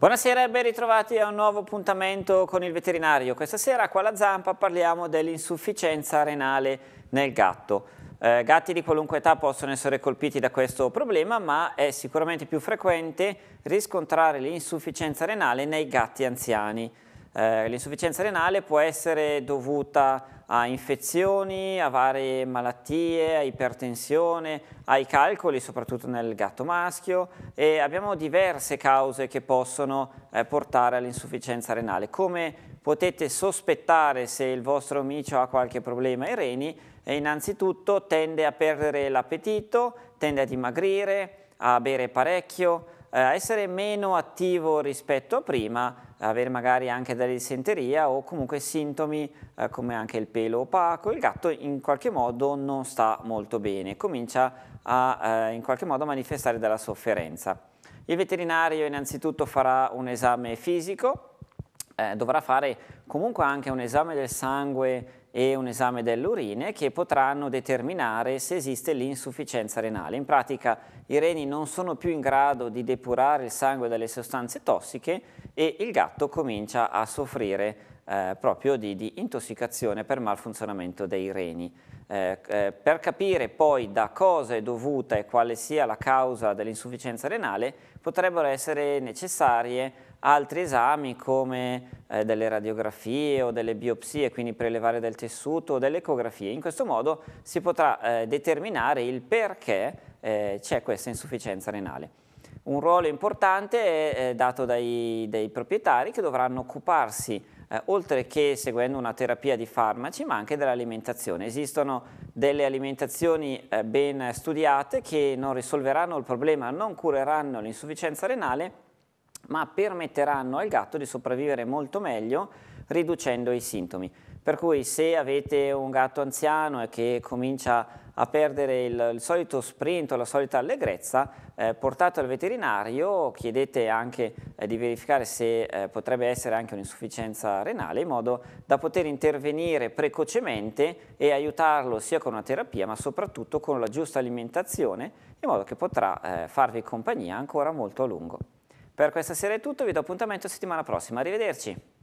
Buonasera e ben ritrovati a un nuovo appuntamento con il veterinario. Questa sera qua alla Zampa parliamo dell'insufficienza renale nel gatto. Eh, gatti di qualunque età possono essere colpiti da questo problema, ma è sicuramente più frequente riscontrare l'insufficienza renale nei gatti anziani. Eh, l'insufficienza renale può essere dovuta a infezioni, a varie malattie, a ipertensione, ai calcoli, soprattutto nel gatto maschio, e abbiamo diverse cause che possono eh, portare all'insufficienza renale. Come potete sospettare se il vostro micio ha qualche problema ai reni? E innanzitutto tende a perdere l'appetito, tende a dimagrire, a bere parecchio, eh, essere meno attivo rispetto a prima, avere magari anche della dissenteria o comunque sintomi eh, come anche il pelo opaco, il gatto in qualche modo non sta molto bene, comincia a eh, in qualche modo manifestare della sofferenza. Il veterinario innanzitutto farà un esame fisico, eh, dovrà fare comunque anche un esame del sangue e un esame delle urine che potranno determinare se esiste l'insufficienza renale. In pratica i reni non sono più in grado di depurare il sangue dalle sostanze tossiche e il gatto comincia a soffrire eh, proprio di, di, intossicazione per malfunzionamento dei reni. Eh, eh, per capire poi da cosa è dovuta e quale sia la causa dell'insufficienza renale potrebbero essere necessarie altri esami come eh, delle radiografie o delle biopsie, quindi prelevare del tessuto o delle ecografie. In questo modo si potrà eh, determinare il perché eh, c'è questa insufficienza renale. Un ruolo importante è eh, eh, dato dai, dai proprietari che dovranno occuparsi, eh, oltre che seguendo una terapia di farmaci, ma anche dell'alimentazione. Esistono delle alimentazioni eh, ben studiate che non risolveranno il problema, non cureranno l'insufficienza renale, ma permetteranno al gatto di sopravvivere molto meglio riducendo i sintomi. Per cui se avete un gatto anziano e che comincia a a perdere il, il solito sprint o la solita allegrezza, eh, portate al veterinario, chiedete anche eh, di verificare se eh, potrebbe essere anche un'insufficienza renale, in modo da poter intervenire precocemente e aiutarlo sia con una terapia, ma soprattutto con la giusta alimentazione, in modo che potrà eh, farvi compagnia ancora molto a lungo. Per questa sera è tutto, vi do appuntamento settimana prossima, arrivederci!